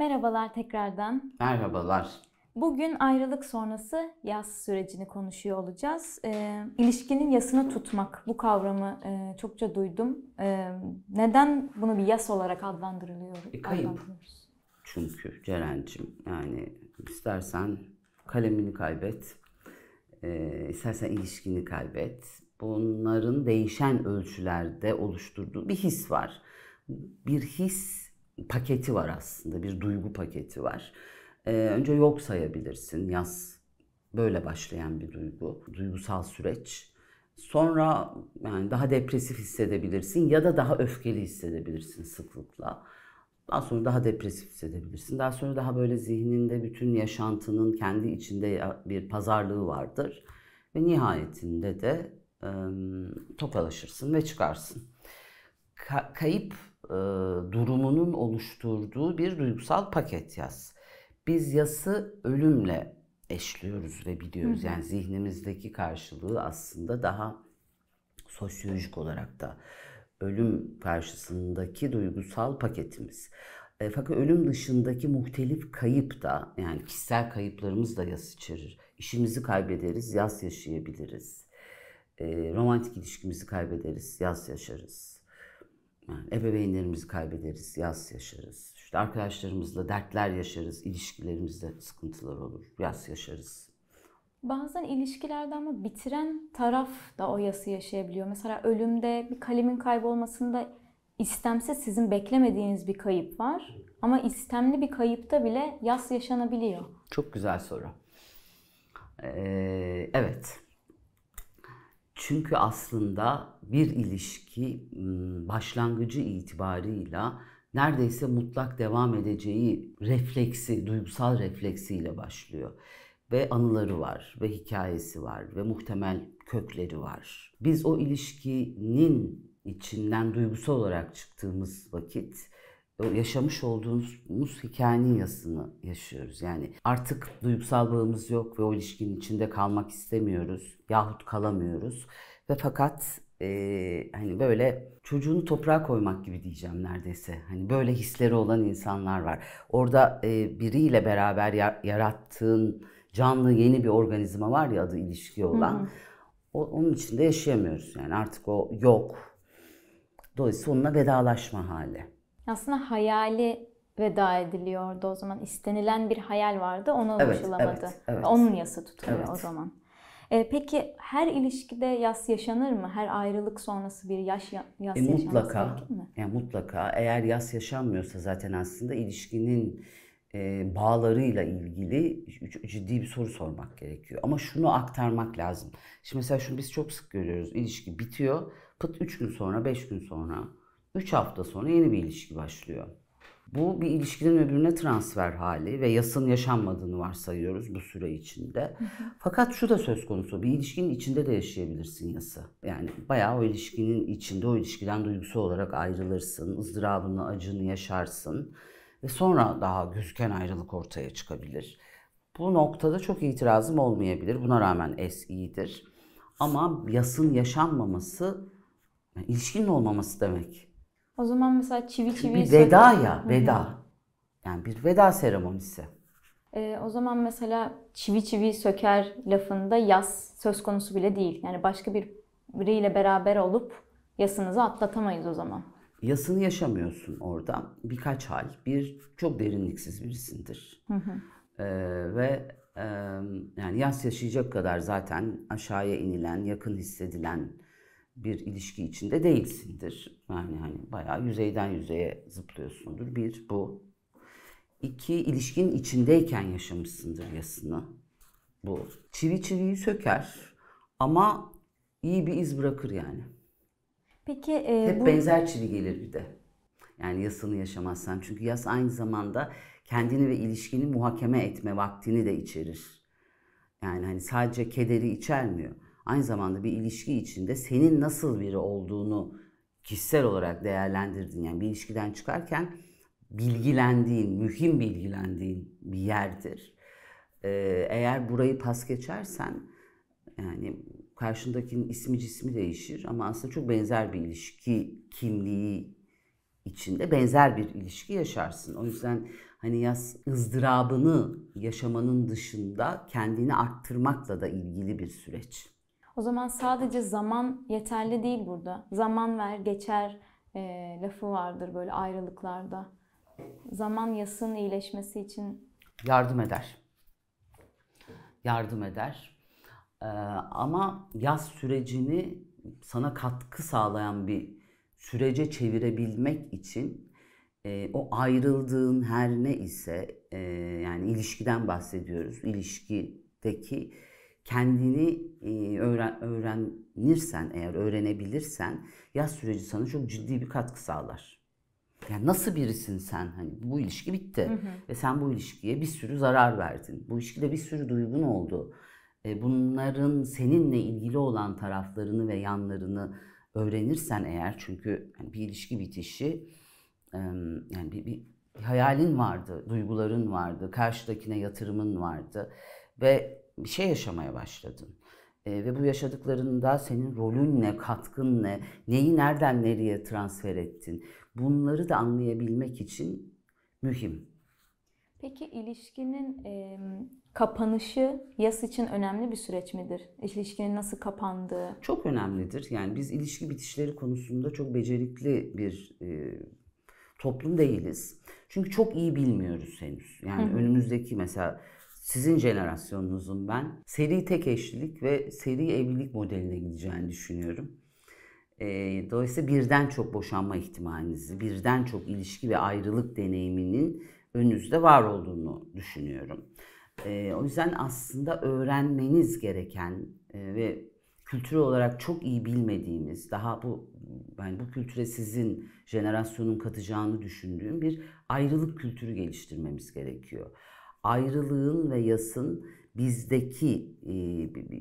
Merhabalar tekrardan. Merhabalar. Bugün ayrılık sonrası yaz sürecini konuşuyor olacağız. E, ilişkinin yasını tutmak bu kavramı e, çokça duydum. E, neden bunu bir yas olarak adlandırılıyor? E, kayıp. Çünkü Ceren'cim yani istersen kalemini kaybet, e, istersen ilişkini kaybet. Bunların değişen ölçülerde oluşturduğu bir his var. Bir his paketi var aslında. Bir duygu paketi var. Ee, önce yok sayabilirsin. Yaz böyle başlayan bir duygu. Duygusal süreç. Sonra yani daha depresif hissedebilirsin ya da daha öfkeli hissedebilirsin sıklıkla. Daha sonra daha depresif hissedebilirsin. Daha sonra daha böyle zihninde bütün yaşantının kendi içinde bir pazarlığı vardır. Ve nihayetinde de e, tokalaşırsın ve çıkarsın. Ka- kayıp e, durumunun oluşturduğu bir duygusal paket yaz. Biz yası ölümle eşliyoruz ve biliyoruz. Yani zihnimizdeki karşılığı aslında daha sosyolojik olarak da ölüm karşısındaki duygusal paketimiz. E, fakat ölüm dışındaki muhtelif kayıp da yani kişisel kayıplarımız da yas içerir. İşimizi kaybederiz, yas yaşayabiliriz. E, romantik ilişkimizi kaybederiz, yas yaşarız yani ebeveynlerimizi kaybederiz, yaz yaşarız. İşte arkadaşlarımızla dertler yaşarız, ilişkilerimizde sıkıntılar olur, yaz yaşarız. Bazen ilişkilerde ama bitiren taraf da o yası yaşayabiliyor. Mesela ölümde bir kalemin kaybolmasında istemse sizin beklemediğiniz bir kayıp var. Ama istemli bir kayıpta bile yas yaşanabiliyor. Çok güzel soru. Ee, evet. Çünkü aslında bir ilişki başlangıcı itibarıyla neredeyse mutlak devam edeceği refleksi, duygusal refleksiyle başlıyor. Ve anıları var ve hikayesi var ve muhtemel kökleri var. Biz o ilişkinin içinden duygusal olarak çıktığımız vakit yaşamış olduğumuz hikayenin yasını yaşıyoruz. Yani artık duygusal bağımız yok ve o ilişkinin içinde kalmak istemiyoruz yahut kalamıyoruz. Ve fakat e, hani böyle çocuğunu toprağa koymak gibi diyeceğim neredeyse. Hani böyle hisleri olan insanlar var. Orada e, biriyle beraber yarattığın canlı yeni bir organizma var ya adı ilişki olan. O, onun içinde yaşayamıyoruz yani artık o yok. Dolayısıyla onunla vedalaşma hali aslında hayali veda ediliyordu o zaman. İstenilen bir hayal vardı, ona evet, ulaşılamadı. Evet, evet. Onun yası tutuyor evet. o zaman. E, peki her ilişkide yas yaşanır mı? Her ayrılık sonrası bir yaş yas e, mutlaka, mümkün mü? Yani e, mutlaka. Eğer yas yaşanmıyorsa zaten aslında ilişkinin e, bağlarıyla ilgili ciddi bir soru sormak gerekiyor. Ama şunu aktarmak lazım. Şimdi mesela şunu biz çok sık görüyoruz. İlişki bitiyor. Pıt 3 gün sonra, 5 gün sonra 3 hafta sonra yeni bir ilişki başlıyor. Bu bir ilişkiden öbürüne transfer hali ve yasın yaşanmadığını varsayıyoruz bu süre içinde. Fakat şu da söz konusu, bir ilişkinin içinde de yaşayabilirsin yası. Yani bayağı o ilişkinin içinde, o ilişkiden duygusal olarak ayrılırsın, ızdırabını, acını yaşarsın. Ve sonra daha gözüken ayrılık ortaya çıkabilir. Bu noktada çok itirazım olmayabilir. Buna rağmen es iyidir. Ama yasın yaşanmaması, yani ilişkinin olmaması demek. O zaman mesela çivi çivi bir veda söylüyor. ya, veda. Hı-hı. Yani bir veda seremonisi. Ee, o zaman mesela çivi çivi söker lafında yaz söz konusu bile değil. Yani başka bir biriyle beraber olup yasınızı atlatamayız o zaman. Yasını yaşamıyorsun orada. Birkaç hal. Bir çok derinliksiz birisindir. Ee, ve e, yani yas yaşayacak kadar zaten aşağıya inilen, yakın hissedilen bir ilişki içinde değilsindir. Yani hani bayağı yüzeyden yüzeye zıplıyorsundur. Bir bu. İki ilişkin içindeyken yaşamışsındır yasını. Bu. Çivi çiviyi söker ama iyi bir iz bırakır yani. Peki e, hep bu... benzer çivi gelir bir de. Yani yasını yaşamazsan çünkü yas aynı zamanda kendini ve ilişkini muhakeme etme vaktini de içerir. Yani hani sadece kederi içermiyor aynı zamanda bir ilişki içinde senin nasıl biri olduğunu kişisel olarak değerlendirdiğin yani bir ilişkiden çıkarken bilgilendiğin, mühim bilgilendiğin bir yerdir. Ee, eğer burayı pas geçersen yani karşındakinin ismi cismi değişir ama aslında çok benzer bir ilişki kimliği içinde benzer bir ilişki yaşarsın. O yüzden hani yaz ızdırabını yaşamanın dışında kendini arttırmakla da ilgili bir süreç. O zaman sadece zaman yeterli değil burada. Zaman ver, geçer e, lafı vardır böyle ayrılıklarda. Zaman yasın iyileşmesi için yardım eder. Yardım eder. Ee, ama yaz sürecini sana katkı sağlayan bir sürece çevirebilmek için e, o ayrıldığın her ne ise e, yani ilişkiden bahsediyoruz. ilişkideki kendini öğren, öğrenirsen eğer öğrenebilirsen yaz süreci sana çok ciddi bir katkı sağlar. Yani nasıl birisin sen? Hani bu ilişki bitti hı hı. ve sen bu ilişkiye bir sürü zarar verdin. Bu ilişkide bir sürü duygun oldu. E bunların seninle ilgili olan taraflarını ve yanlarını öğrenirsen eğer çünkü hani bir ilişki bitişi yani bir, bir hayalin vardı, duyguların vardı, karşıdakine yatırımın vardı ve bir şey yaşamaya başladın. E, ve bu yaşadıklarında senin rolün ne, katkın ne, neyi nereden nereye transfer ettin? Bunları da anlayabilmek için mühim. Peki ilişkinin e, kapanışı yas için önemli bir süreç midir? İlişkinin nasıl kapandığı? Çok önemlidir. Yani biz ilişki bitişleri konusunda çok becerikli bir e, toplum değiliz. Çünkü çok iyi bilmiyoruz henüz. Yani Hı-hı. önümüzdeki mesela sizin jenerasyonunuzun ben seri tek eşlilik ve seri evlilik modeline gideceğini düşünüyorum. Ee, dolayısıyla birden çok boşanma ihtimalinizi, birden çok ilişki ve ayrılık deneyiminin önünüzde var olduğunu düşünüyorum. Ee, o yüzden aslında öğrenmeniz gereken e, ve kültür olarak çok iyi bilmediğimiz, daha bu yani bu kültüre sizin jenerasyonun katacağını düşündüğüm bir ayrılık kültürü geliştirmemiz gerekiyor ayrılığın ve yasın bizdeki e,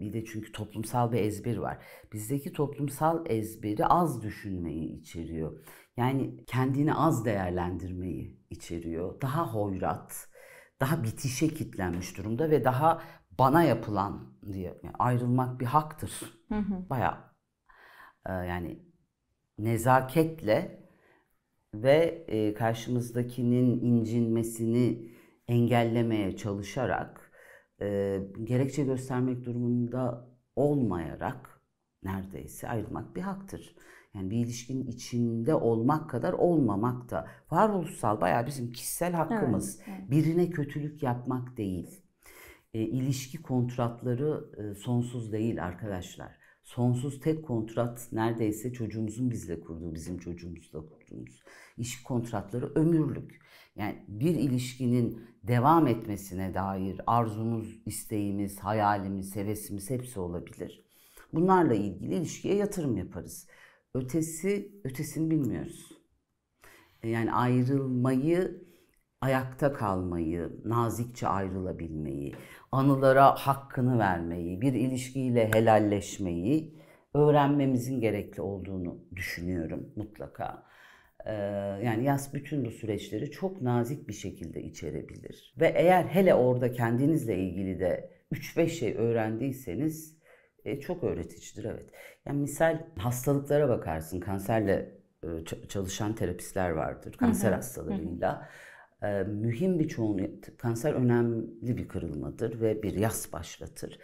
bir de çünkü toplumsal bir ezber var. Bizdeki toplumsal ezberi az düşünmeyi içeriyor. Yani kendini az değerlendirmeyi içeriyor. Daha hoyrat, daha bitişe kitlenmiş durumda ve daha bana yapılan diye yani ayrılmak bir haktır. Baya e, yani nezaketle ve e, karşımızdakinin incinmesini engellemeye çalışarak, e, gerekçe göstermek durumunda olmayarak neredeyse ayrılmak bir haktır. Yani bir ilişkinin içinde olmak kadar olmamak da varoluşsal bayağı bizim kişisel hakkımız. Evet, evet. Birine kötülük yapmak değil. E, ilişki kontratları e, sonsuz değil arkadaşlar sonsuz tek kontrat neredeyse çocuğumuzun bizle kurduğu, bizim çocuğumuzla kurduğumuz. İş kontratları ömürlük. Yani bir ilişkinin devam etmesine dair arzumuz, isteğimiz, hayalimiz, hevesimiz hepsi olabilir. Bunlarla ilgili ilişkiye yatırım yaparız. Ötesi, ötesini bilmiyoruz. E, yani ayrılmayı ayakta kalmayı, nazikçe ayrılabilmeyi, anılara hakkını vermeyi, bir ilişkiyle helalleşmeyi öğrenmemizin gerekli olduğunu düşünüyorum mutlaka. Ee, yani yaz bütün bu süreçleri çok nazik bir şekilde içerebilir. Ve eğer hele orada kendinizle ilgili de 3-5 şey öğrendiyseniz e, çok öğreticidir evet. Yani misal hastalıklara bakarsın. Kanserle e, çalışan terapistler vardır. Kanser hastalarıyla. Hı hı. E, mühim bir çoğunluk, kanser önemli bir kırılmadır ve bir yas başlatır.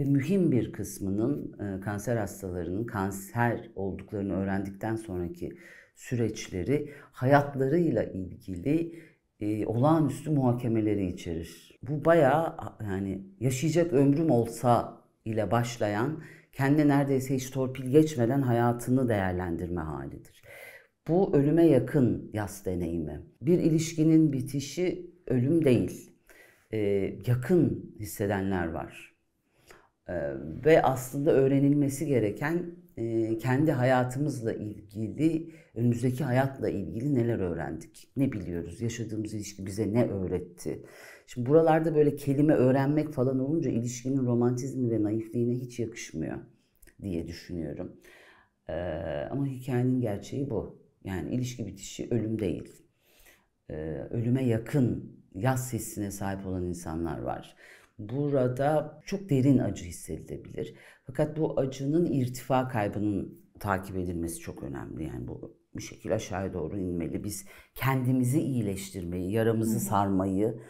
Ve mühim bir kısmının e, kanser hastalarının kanser olduklarını öğrendikten sonraki süreçleri hayatlarıyla ilgili e, olağanüstü muhakemeleri içerir. Bu bayağı yani yaşayacak ömrüm olsa ile başlayan kendi neredeyse hiç torpil geçmeden hayatını değerlendirme halidir. Bu ölüme yakın yas deneyimi. Bir ilişkinin bitişi ölüm değil. Ee, yakın hissedenler var. Ee, ve aslında öğrenilmesi gereken e, kendi hayatımızla ilgili, önümüzdeki hayatla ilgili neler öğrendik? Ne biliyoruz? Yaşadığımız ilişki bize ne öğretti? Şimdi buralarda böyle kelime öğrenmek falan olunca ilişkinin romantizmi ve naifliğine hiç yakışmıyor diye düşünüyorum. Ee, ama hikayenin gerçeği bu. Yani ilişki bitişi ölüm değil. Ee, ölüme yakın yaz hissine sahip olan insanlar var. Burada çok derin acı hissedilebilir. Fakat bu acının irtifa kaybının takip edilmesi çok önemli. Yani bu bir şekilde aşağıya doğru inmeli. Biz kendimizi iyileştirmeyi, yaramızı sarmayı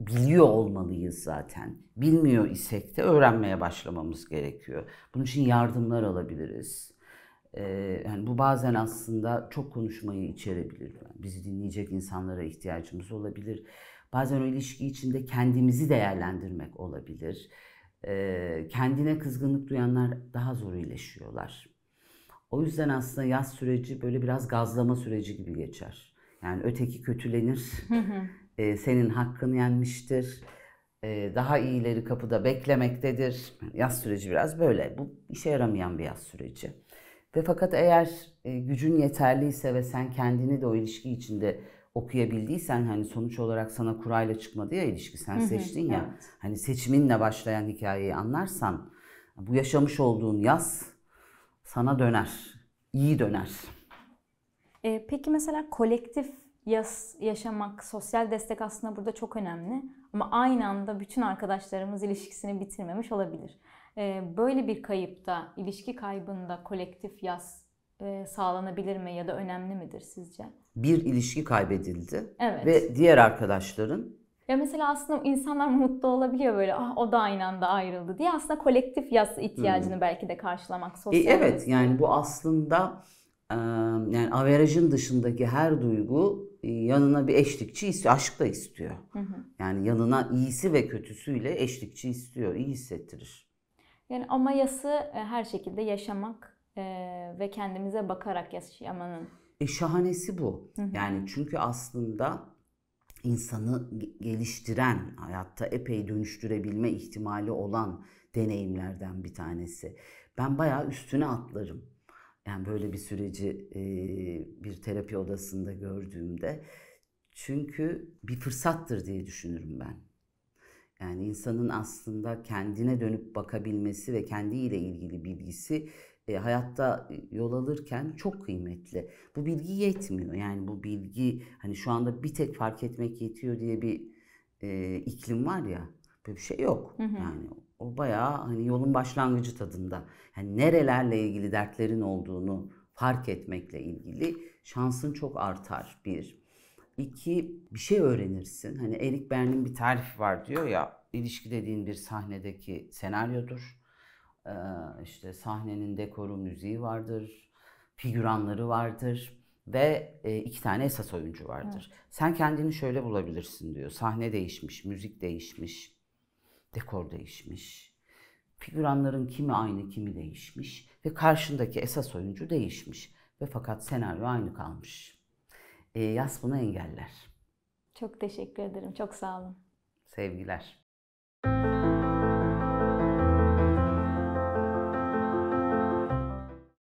biliyor olmalıyız zaten. Bilmiyor isek de öğrenmeye başlamamız gerekiyor. Bunun için yardımlar alabiliriz yani bu bazen aslında çok konuşmayı içerebilir. Yani bizi dinleyecek insanlara ihtiyacımız olabilir. Bazen o ilişki içinde kendimizi değerlendirmek olabilir. E, kendine kızgınlık duyanlar daha zor iyileşiyorlar. O yüzden aslında yaz süreci böyle biraz gazlama süreci gibi geçer. Yani öteki kötülenir, e, senin hakkını yenmiştir daha iyileri kapıda beklemektedir. Yaz süreci biraz böyle. Bu işe yaramayan bir yaz süreci. Ve fakat eğer e, gücün yeterliyse ve sen kendini de o ilişki içinde okuyabildiysen hani sonuç olarak sana kurayla çıkmadı ya ilişki sen hı hı, seçtin ya. Evet. Hani seçiminle başlayan hikayeyi anlarsan bu yaşamış olduğun yaz sana döner. iyi döner. E, peki mesela kolektif yaz yaşamak, sosyal destek aslında burada çok önemli. Ama aynı anda bütün arkadaşlarımız ilişkisini bitirmemiş olabilir. Ee, böyle bir kayıpta, ilişki kaybında kolektif yaz e, sağlanabilir mi ya da önemli midir sizce? Bir ilişki kaybedildi evet. ve diğer arkadaşların ya mesela aslında insanlar mutlu olabiliyor böyle ah o da aynı anda ayrıldı diye aslında kolektif yaz ihtiyacını hmm. belki de karşılamak e, sosyal. E, evet yani bu aslında yani averajın dışındaki her duygu e, yanına bir eşlikçi istiyor. Aşk da istiyor. Hı hı. Yani yanına iyisi ve kötüsüyle eşlikçi istiyor. İyi hissettirir. Yani ama yası e, her şekilde yaşamak e, ve kendimize bakarak yaşamanın. E şahanesi bu. Hı hı. Yani çünkü aslında insanı geliştiren, hayatta epey dönüştürebilme ihtimali olan deneyimlerden bir tanesi. Ben bayağı üstüne atlarım. Yani böyle bir süreci e, bir terapi odasında gördüğümde çünkü bir fırsattır diye düşünürüm ben. Yani insanın aslında kendine dönüp bakabilmesi ve kendiyle ilgili bilgisi e, hayatta yol alırken çok kıymetli. Bu bilgi yetmiyor. Yani bu bilgi hani şu anda bir tek fark etmek yetiyor diye bir e, iklim var ya. Böyle bir şey yok. Hı hı. Yani o bayağı hani yolun başlangıcı tadında. Yani nerelerle ilgili dertlerin olduğunu fark etmekle ilgili şansın çok artar bir. İki, bir şey öğrenirsin. Hani Erik Bern'in bir tarifi var diyor ya, ilişki dediğin bir sahnedeki senaryodur. Ee, işte sahnenin dekoru, müziği vardır, figüranları vardır ve e, iki tane esas oyuncu vardır. Evet. Sen kendini şöyle bulabilirsin diyor. Sahne değişmiş, müzik değişmiş, Dekor değişmiş. Figüranların kimi aynı kimi değişmiş. Ve karşındaki esas oyuncu değişmiş. Ve fakat senaryo aynı kalmış. E, yaz bunu engeller. Çok teşekkür ederim. Çok sağ olun. Sevgiler. Müzik